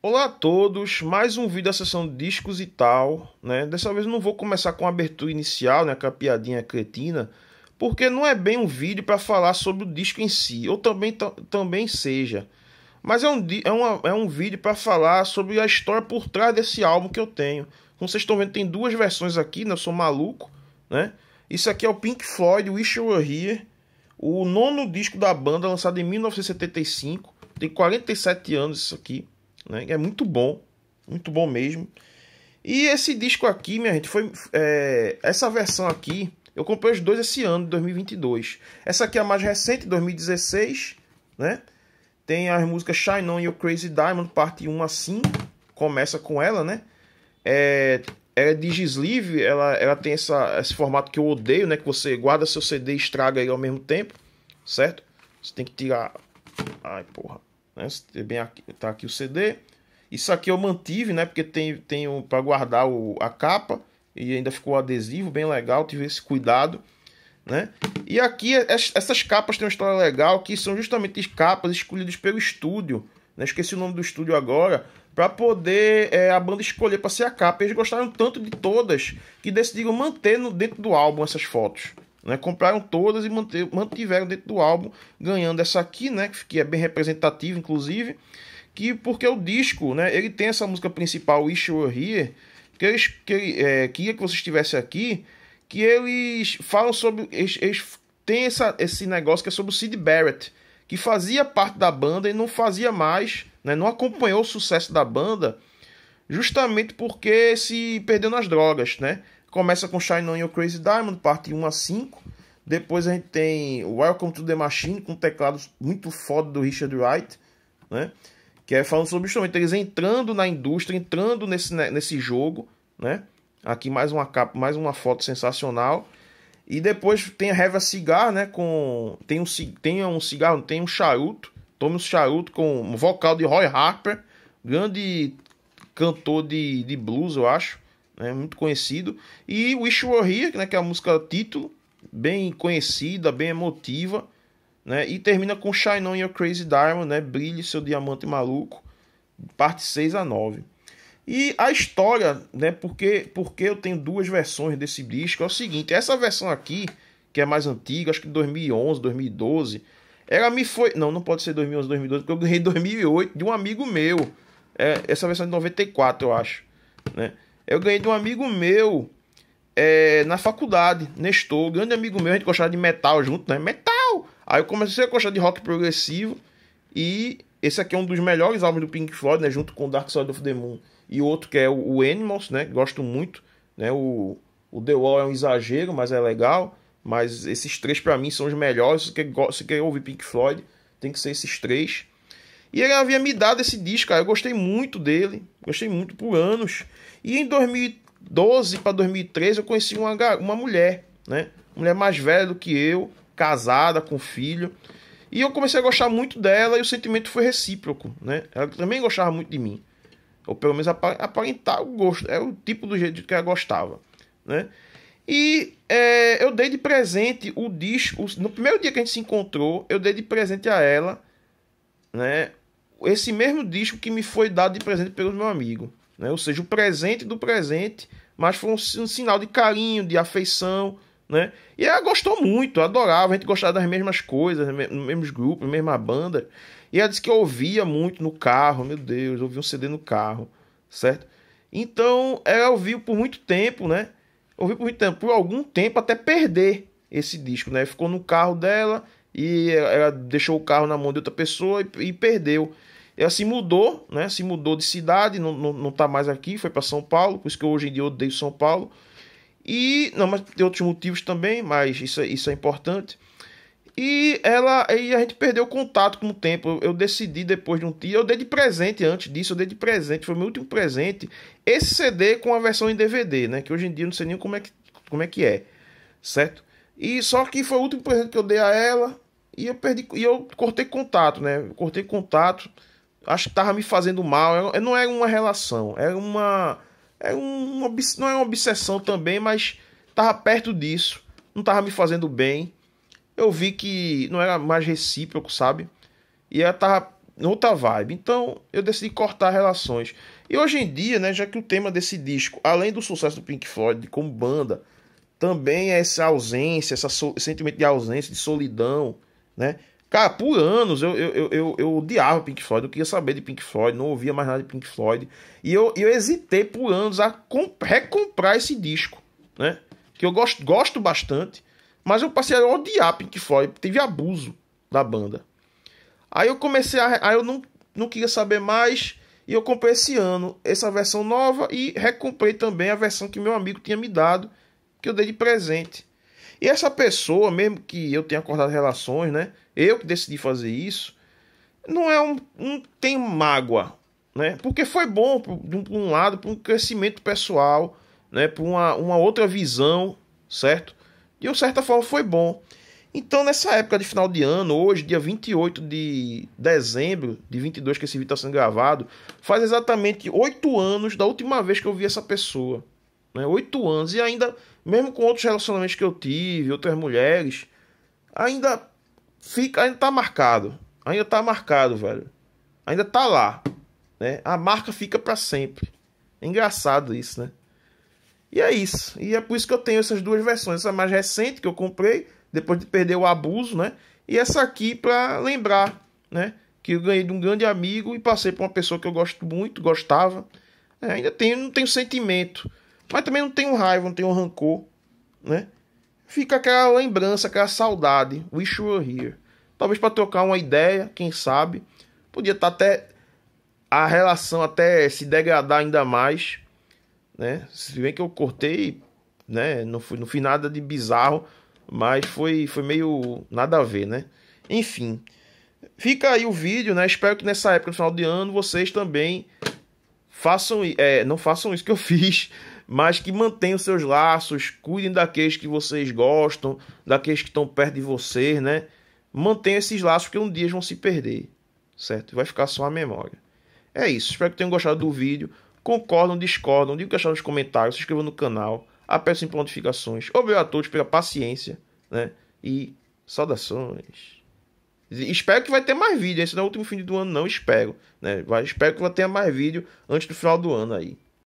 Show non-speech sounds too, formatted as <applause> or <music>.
Olá a todos, mais um vídeo da sessão discos e tal, né? Dessa vez não vou começar com a abertura inicial, né, com a piadinha cretina, porque não é bem um vídeo para falar sobre o disco em si, ou também, também seja. Mas é um, é uma, é um vídeo para falar sobre a história por trás desse álbum que eu tenho. Como vocês estão vendo, tem duas versões aqui, né? Eu sou maluco, né? Isso aqui é o Pink Floyd, Wish You Were Here, o nono disco da banda, lançado em 1975. Tem 47 anos isso aqui né? É muito bom, muito bom mesmo. E esse disco aqui, minha gente, foi é, essa versão aqui. Eu comprei os dois esse ano, 2022. Essa aqui é a mais recente, 2016, né? Tem as músicas Shine On e o Crazy Diamond, parte 1 assim Começa com ela, né? É, ela é digislive, ela, ela tem essa, esse formato que eu odeio, né? Que você guarda seu CD e estraga aí ao mesmo tempo, certo? Você tem que tirar... Ai, porra. Né? Bem aqui, tá aqui o CD. Isso aqui eu mantive, né? Porque tem, tem um, para guardar o, a capa e ainda ficou adesivo, bem legal. Tive esse cuidado, né? E aqui é, essas capas têm uma história legal que são justamente capas escolhidas pelo estúdio. Né? Esqueci o nome do estúdio agora para poder é, a banda escolher para ser a capa. Eles gostaram tanto de todas que decidiram manter no, dentro do álbum essas fotos. Né? Compraram todas e mantiveram dentro do álbum, ganhando essa aqui, né? que é bem representativa, inclusive. Que, porque o disco, né? ele tem essa música principal, Wish You Were Here, que eles que, é, queria que você estivesse aqui, que eles falam sobre... Eles, eles têm essa, esse negócio que é sobre o Sid Barrett, que fazia parte da banda e não fazia mais, né? não acompanhou o sucesso da banda, justamente porque se perdeu nas drogas, né? Começa com Shine On Your Crazy Diamond, parte 1 a 5. Depois a gente tem Welcome to the Machine, com teclados muito foda do Richard Wright, né? Que é falando sobre justamente eles entrando na indústria, entrando nesse, né, nesse jogo, né? Aqui mais uma capa, mais uma foto sensacional. E depois tem a Reva Cigar, né? Com tem um tem um cigarro, tem um charuto, tome um charuto com um vocal de Roy Harper, grande cantor de, de blues, eu acho né, muito conhecido. E Wish You Were Here, né, que é a música título, bem conhecida, bem emotiva. Né, e termina com Shine On Your Crazy Diamond, né, Brilhe Seu Diamante Maluco, parte 6 a 9. E a história, né, porque, porque eu tenho duas versões desse disco, é o seguinte, essa versão aqui, que é mais antiga, acho que 2011, 2012, ela me foi... Não, não pode ser 2011, 2012, porque eu ganhei em 2008 de um amigo meu, é, essa versão é de 94, eu acho, né, eu ganhei de um amigo meu é, na faculdade, Nestor, grande amigo meu, a gente gostava de metal junto, né? Metal! Aí eu comecei a gostar de rock progressivo e esse aqui é um dos melhores álbuns do Pink Floyd, né? Junto com Dark Side of the Moon e outro que é o, Animals, né? Gosto muito, né? O, o The Wall é um exagero, mas é legal. Mas esses três para mim são os melhores. Se você se quer ouvir Pink Floyd, tem que ser esses três. E ele havia me dado esse disco, cara. Eu gostei muito dele. Gostei muito por anos. E em 2012 para 2013 eu conheci uma, uma mulher, né? Mulher mais velha do que eu, casada, com filho. E eu comecei a gostar muito dela e o sentimento foi recíproco, né? Ela também gostava muito de mim. Ou pelo menos aparentar o gosto, era o tipo do jeito que ela gostava, né? E é, eu dei de presente o disco. No primeiro dia que a gente se encontrou, eu dei de presente a ela, né? Esse mesmo disco que me foi dado de presente pelo meu amigo né? ou seja, o presente do presente, mas foi um, um sinal de carinho, de afeição. Né? E ela gostou muito, adorava, a gente gostava das mesmas coisas, nos mesmos grupos, mesma banda. E ela disse que ouvia muito no carro, meu Deus, ouvia um CD no carro, certo? Então, ela ouviu por muito tempo, né? Ouviu por muito tempo, por algum tempo até perder esse disco, né? Ficou no carro dela e ela deixou o carro na mão de outra pessoa e, e perdeu. Ela se assim mudou, né? Se assim mudou de cidade, não, não, não tá mais aqui, foi para São Paulo, por isso que eu hoje em dia eu odeio São Paulo. E. Não, mas tem outros motivos também, mas isso, é, isso é importante. E ela e a gente perdeu contato com o tempo. Eu decidi depois de um dia, eu dei de presente antes disso, eu dei de presente, foi meu último presente, esse CD com a versão em DVD, né, que hoje em dia eu não sei nem como é que como é que é. Certo? E só que foi o último presente que eu dei a ela e eu perdi e eu cortei contato, né? Cortei contato acho que tava me fazendo mal. É, é, não era é uma relação, era uma. é um não é uma obsessão também, mas tava perto disso. Não tava me fazendo bem. Eu vi que não era mais recíproco, sabe? E ela tava outra vibe. Então eu decidi cortar relações. E hoje em dia, né, já que o tema desse disco, além do sucesso do Pink Floyd como banda, também é essa ausência, esse sentimento de ausência, de solidão, né? Cara, por anos eu, eu, eu, eu odiava Pink Floyd, eu queria saber de Pink Floyd, não ouvia mais nada de Pink Floyd. E eu, eu hesitei por anos a recomprar esse disco, né? Que eu gosto, gosto bastante, mas eu passei a odiar Pink Floyd, teve abuso da banda. Aí eu comecei a. Aí eu não, não queria saber mais, e eu comprei esse ano essa versão nova e recomprei também a versão que meu amigo tinha me dado, que eu dei de presente. E essa pessoa, mesmo que eu tenha acordado relações, né? Eu que decidi fazer isso, não é um, um tem mágoa, né? Porque foi bom de um lado para um crescimento pessoal, né? Para uma, uma outra visão, certo? De uma certa forma foi bom. Então, nessa época de final de ano, hoje, dia 28 de dezembro de 22, que esse vídeo está sendo gravado, faz exatamente oito anos da última vez que eu vi essa pessoa. Né? Oito né? anos. E ainda mesmo com outros relacionamentos que eu tive, outras mulheres, ainda fica, ainda tá marcado. Ainda tá marcado, velho. Ainda tá lá, né? A marca fica para sempre. É engraçado isso, né? E é isso. E é por isso que eu tenho essas duas versões, essa mais recente que eu comprei depois de perder o abuso, né? E essa aqui para lembrar, né? Que eu ganhei de um grande amigo e passei para uma pessoa que eu gosto muito, gostava. É, ainda tenho, não tenho sentimento mas também não tenho raiva, não tenho rancor, né? Fica aquela lembrança, aquela saudade. Wish you were here. Talvez para trocar uma ideia, quem sabe. Podia estar tá até a relação até se degradar ainda mais, né? Se bem que eu cortei, né? Não fui, não fui nada de bizarro, mas foi, foi meio nada a ver, né? Enfim, fica aí o vídeo, né? Espero que nessa época, no final de ano, vocês também façam, é, não façam isso que eu <laughs> fiz, mas que mantenham seus laços, cuidem daqueles que vocês gostam, daqueles que estão perto de vocês, né? Mantenham esses laços que um dia vão se perder, certo? Vai ficar só a memória. É isso, espero que tenham gostado do vídeo. Concordam, discordam, digam o que acharam nos comentários, se inscrevam no canal, apertem notificações. Obrigado a todos pela paciência, né? E saudações. Espero que vai ter mais vídeo. Esse não é o último fim do ano, não. Espero. Né? Espero que vai ter mais vídeo antes do final do ano aí.